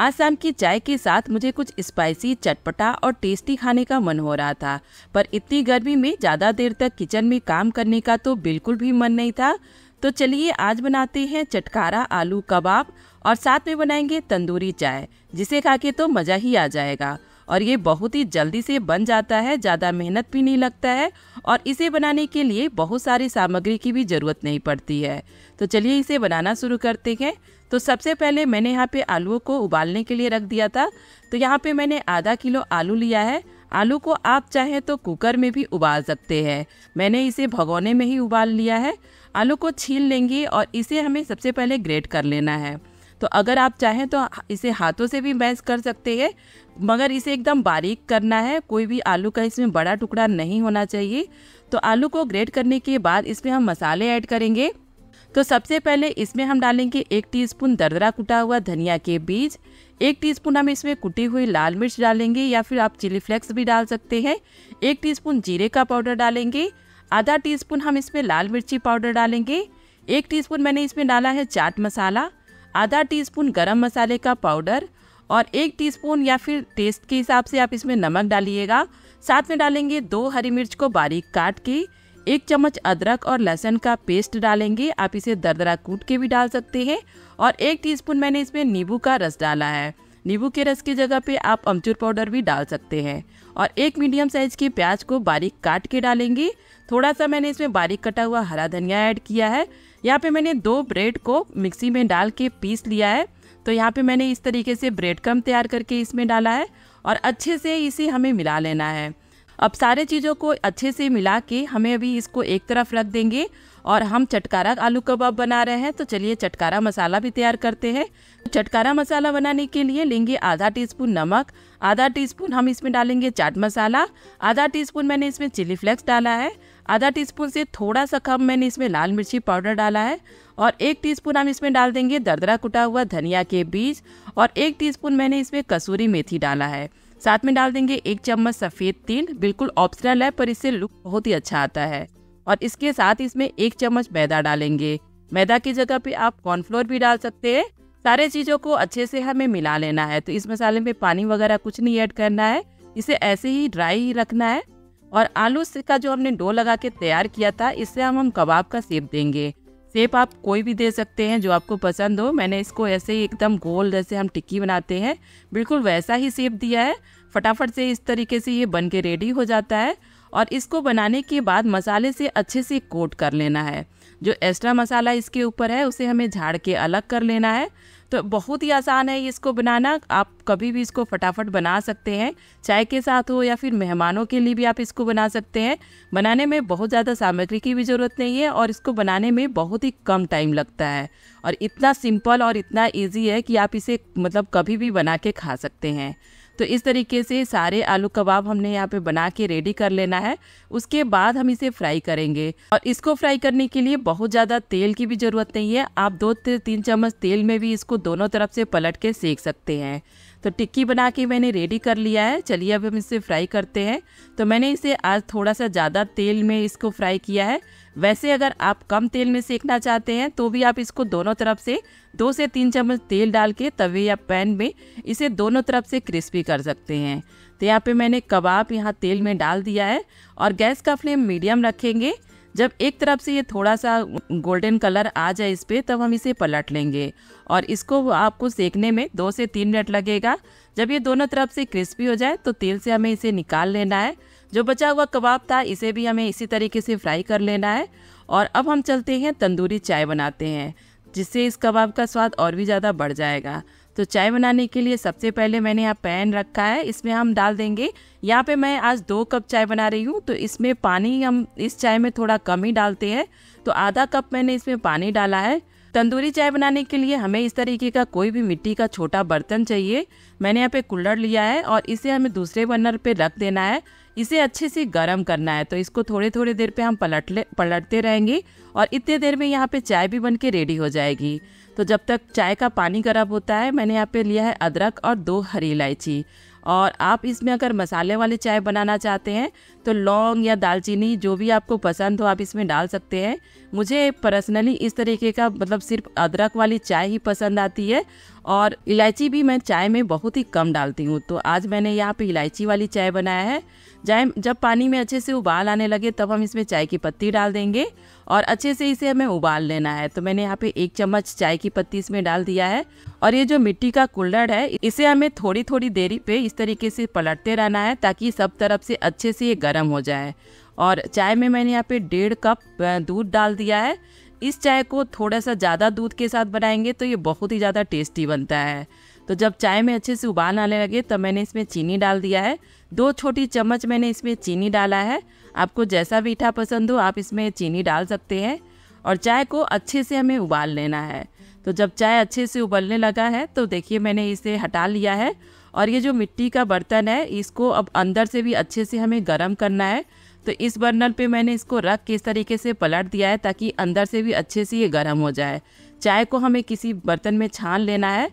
आसाम की चाय के साथ मुझे कुछ स्पाइसी चटपटा और टेस्टी खाने का मन हो रहा था पर इतनी गर्मी में ज़्यादा देर तक किचन में काम करने का तो बिल्कुल भी मन नहीं था तो चलिए आज बनाते हैं चटकारा आलू कबाब और साथ में बनाएंगे तंदूरी चाय जिसे खा के तो मज़ा ही आ जाएगा और ये बहुत ही जल्दी से बन जाता है ज़्यादा मेहनत भी नहीं लगता है और इसे बनाने के लिए बहुत सारी सामग्री की भी ज़रूरत नहीं पड़ती है तो चलिए इसे बनाना शुरू करते हैं तो सबसे पहले मैंने यहाँ पे आलूओं को उबालने के लिए रख दिया था तो यहाँ पे मैंने आधा किलो आलू लिया है आलू को आप चाहें तो कुकर में भी उबाल सकते हैं मैंने इसे भगोने में ही उबाल लिया है आलू को छील लेंगे और इसे हमें सबसे पहले ग्रेट कर लेना है तो अगर आप चाहें तो इसे हाथों से भी मैश कर सकते हैं मगर इसे एकदम बारीक करना है कोई भी आलू का इसमें बड़ा टुकड़ा नहीं होना चाहिए तो आलू को ग्रेट करने के बाद इसमें हम मसाले ऐड करेंगे तो सबसे पहले इसमें हम डालेंगे एक टीस्पून दरदरा कुटा हुआ धनिया के बीज एक टीस्पून हम इसमें कुटी हुई लाल मिर्च डालेंगे या फिर आप चिली फ्लेक्स भी डाल सकते हैं एक टीस्पून जीरे का पाउडर डालेंगे आधा टीस्पून हम इसमें लाल मिर्ची पाउडर डालेंगे एक टीस्पून मैंने इसमें डाला है चाट मसाला आधा टीस्पून गरम मसाले का पाउडर और एक टीस्पून या फिर टेस्ट के हिसाब से आप इसमें नमक डालिएगा साथ में डालेंगे दो हरी मिर्च को बारीक काट के एक चम्मच अदरक और लहसुन का पेस्ट डालेंगे आप इसे दरदरा कूट के भी डाल सकते हैं और एक टीस्पून मैंने इसमें नींबू का रस डाला है नींबू के रस की जगह पे आप अमचूर पाउडर भी डाल सकते हैं और एक मीडियम साइज के प्याज को बारीक काट के डालेंगे थोड़ा सा मैंने इसमें बारीक कटा हुआ हरा धनिया ऐड किया है यहाँ पे मैंने दो ब्रेड को मिक्सी में डाल के पीस लिया है तो यहाँ पे मैंने इस तरीके से ब्रेड क्रम तैयार करके इसमें डाला है और अच्छे से इसे हमें मिला लेना है अब सारे चीज़ों को अच्छे से मिला के हमें अभी इसको एक तरफ रख देंगे और हम चटकारा आलू कबाब बना रहे हैं तो चलिए चटकारा मसाला भी तैयार करते हैं चटकारा मसाला बनाने के लिए लेंगे आधा टीस्पून नमक आधा टीस्पून हम इसमें डालेंगे चाट मसाला आधा टीस्पून मैंने इसमें चिली फ्लेक्स डाला है आधा टीस्पून से थोड़ा सा कम मैंने इसमें लाल मिर्ची पाउडर डाला है और एक टीस्पून हम इसमें डाल देंगे दरदरा कुटा हुआ धनिया के बीज और एक टीस्पून मैंने इसमें कसूरी मेथी डाला है साथ में डाल देंगे एक चम्मच सफेद तिल बिल्कुल ऑप्शनल है पर इससे लुक बहुत ही अच्छा आता है और इसके साथ इसमें एक चम्मच मैदा डालेंगे मैदा की जगह पे आप कॉर्नफ्लोर भी डाल सकते हैं सारे चीज़ों को अच्छे से हमें मिला लेना है तो इस मसाले में पानी वगैरह कुछ नहीं ऐड करना है इसे ऐसे ही ड्राई ही रखना है और आलू का जो हमने डो लगा के तैयार किया था इससे हम हम कबाब का सेप देंगे सेप आप कोई भी दे सकते हैं जो आपको पसंद हो मैंने इसको ऐसे ही एकदम गोल जैसे हम टिक्की बनाते हैं बिल्कुल वैसा ही सेप दिया है फटाफट से इस तरीके से ये बन के रेडी हो जाता है और इसको बनाने के बाद मसाले से अच्छे से कोट कर लेना है जो एक्स्ट्रा मसाला इसके ऊपर है उसे हमें झाड़ के अलग कर लेना है तो बहुत ही आसान है इसको बनाना आप कभी भी इसको फटाफट बना सकते हैं चाय के साथ हो या फिर मेहमानों के लिए भी आप इसको बना सकते हैं बनाने में बहुत ज़्यादा सामग्री की भी ज़रूरत नहीं है और इसको बनाने में बहुत ही कम टाइम लगता है और इतना सिंपल और इतना ईजी है कि आप इसे मतलब कभी भी बना के खा सकते हैं तो इस तरीके से सारे आलू कबाब हमने यहाँ पे बना के रेडी कर लेना है उसके बाद हम इसे फ्राई करेंगे और इसको फ्राई करने के लिए बहुत ज़्यादा तेल की भी ज़रूरत नहीं है आप दो तीन चम्मच तेल में भी इसको दोनों तरफ से पलट के सेक सकते हैं तो टिक्की बना के मैंने रेडी कर लिया है चलिए अब हम इसे फ्राई करते हैं तो मैंने इसे आज थोड़ा सा ज़्यादा तेल में इसको फ्राई किया है वैसे अगर आप कम तेल में सेकना चाहते हैं तो भी आप इसको दोनों तरफ से दो से तीन चम्मच तेल डाल के तवे या पैन में इसे दोनों तरफ से क्रिस्पी कर सकते हैं तो यहाँ पे मैंने कबाब यहाँ तेल में डाल दिया है और गैस का फ्लेम मीडियम रखेंगे जब एक तरफ से ये थोड़ा सा गोल्डन कलर आ जाए इस पर तब हम इसे पलट लेंगे और इसको आपको सेकने में दो से तीन मिनट लगेगा जब ये दोनों तरफ से क्रिस्पी हो जाए तो तेल से हमें इसे निकाल लेना है जो बचा हुआ कबाब था इसे भी हमें इसी तरीके से फ्राई कर लेना है और अब हम चलते हैं तंदूरी चाय बनाते हैं जिससे इस कबाब का स्वाद और भी ज़्यादा बढ़ जाएगा तो चाय बनाने के लिए सबसे पहले मैंने यहाँ पैन रखा है इसमें हम डाल देंगे यहाँ पे मैं आज दो कप चाय बना रही हूँ तो इसमें पानी हम इस चाय में थोड़ा कम ही डालते हैं तो आधा कप मैंने इसमें पानी डाला है तंदूरी चाय बनाने के लिए हमें इस तरीके का कोई भी मिट्टी का छोटा बर्तन चाहिए मैंने यहाँ पे कूलर लिया है और इसे हमें दूसरे बर्नर पे रख देना है इसे अच्छे से गर्म करना है तो इसको थोड़े थोड़े देर पे हम पलट ले पलटते रहेंगे और इतने देर में यहाँ पे चाय भी बन के रेडी हो जाएगी तो जब तक चाय का पानी गर्म होता है मैंने यहाँ पे लिया है अदरक और दो हरी इलायची और आप इसमें अगर मसाले वाली चाय बनाना चाहते हैं तो लौंग या दालचीनी जो भी आपको पसंद हो आप इसमें डाल सकते हैं मुझे पर्सनली इस तरीके का मतलब सिर्फ अदरक वाली चाय ही पसंद आती है और इलायची भी मैं चाय में बहुत ही कम डालती हूँ तो आज मैंने यहाँ पे इलायची वाली चाय बनाया है चाय जब पानी में अच्छे से उबाल आने लगे तब हम इसमें चाय की पत्ती डाल देंगे और अच्छे से इसे हमें उबाल लेना है तो मैंने यहाँ पे एक चम्मच चाय की पत्ती इसमें डाल दिया है और ये जो मिट्टी का कुल्लड़ है इसे हमें थोड़ी थोड़ी देरी पे इस तरीके से पलटते रहना है ताकि सब तरफ से अच्छे से ये गर्म हो जाए और चाय में मैंने यहाँ पे डेढ़ कप दूध डाल दिया है इस चाय को थोड़ा सा ज़्यादा दूध के साथ बनाएंगे तो ये बहुत ही ज़्यादा टेस्टी बनता है तो जब चाय में अच्छे से उबाल आने लगे तब मैंने इसमें चीनी डाल दिया है दो छोटी चम्मच मैंने इसमें चीनी डाला है आपको जैसा मीठा पसंद हो आप इसमें चीनी डाल सकते हैं और चाय को अच्छे से हमें उबाल लेना है तो जब चाय अच्छे से उबलने लगा है तो देखिए मैंने इसे हटा लिया है और ये जो मिट्टी का बर्तन है इसको अब अंदर से भी अच्छे से हमें गर्म करना है तो इस बर्नर पे मैंने इसको रख के इस तरीके से पलट दिया है ताकि अंदर से भी अच्छे से ये गर्म हो जाए चाय को हमें किसी बर्तन में छान लेना है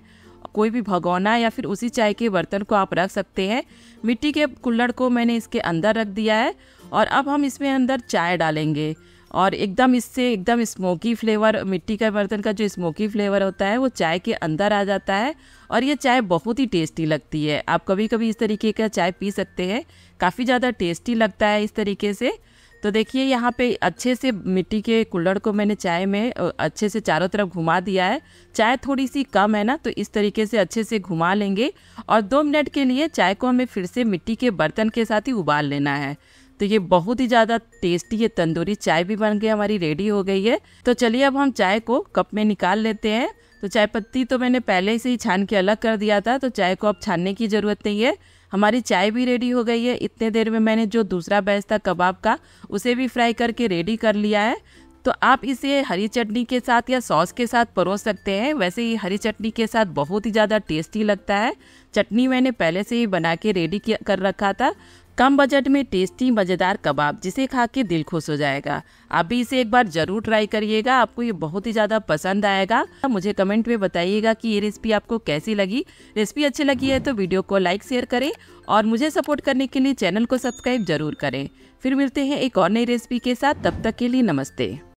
कोई भी भगोना या फिर उसी चाय के बर्तन को आप रख सकते हैं मिट्टी के कुल्लड़ को मैंने इसके अंदर रख दिया है और अब हम इसमें अंदर चाय डालेंगे और एकदम इससे एकदम स्मोकी फ्लेवर मिट्टी का बर्तन का जो स्मोकी फ्लेवर होता है वो चाय के अंदर आ जाता है और ये चाय बहुत ही टेस्टी लगती है आप कभी कभी इस तरीके का चाय पी सकते हैं काफ़ी ज़्यादा टेस्टी लगता है इस तरीके से तो देखिए यहाँ पे अच्छे से मिट्टी के कुल्लड़ को मैंने चाय में अच्छे से चारों तरफ घुमा दिया है चाय थोड़ी सी कम है ना तो इस तरीके से अच्छे से घुमा लेंगे और दो मिनट के लिए चाय को हमें फिर से मिट्टी के बर्तन के साथ ही उबाल लेना है तो ये बहुत ही ज़्यादा टेस्टी है तंदूरी चाय भी बन के हमारी रेडी हो गई है तो चलिए अब हम चाय को कप में निकाल लेते हैं तो चाय पत्ती तो मैंने पहले से ही छान के अलग कर दिया था तो चाय को अब छानने की ज़रूरत नहीं है हमारी चाय भी रेडी हो गई है इतने देर में मैंने जो दूसरा बैच था कबाब का उसे भी फ्राई करके रेडी कर लिया है तो आप इसे हरी चटनी के साथ या सॉस के साथ परोस सकते हैं वैसे ही हरी चटनी के साथ बहुत ही ज़्यादा टेस्टी लगता है चटनी मैंने पहले से ही बना के रेडी कर रखा था कम बजट में टेस्टी मज़ेदार कबाब जिसे खा के दिल खुश हो जाएगा आप भी इसे एक बार ज़रूर ट्राई करिएगा आपको ये बहुत ही ज़्यादा पसंद आएगा मुझे कमेंट में बताइएगा कि ये रेसिपी आपको कैसी लगी रेसिपी अच्छी लगी है तो वीडियो को लाइक शेयर करें और मुझे सपोर्ट करने के लिए चैनल को सब्सक्राइब जरूर करें फिर मिलते हैं एक और नई रेसिपी के साथ तब तक के लिए नमस्ते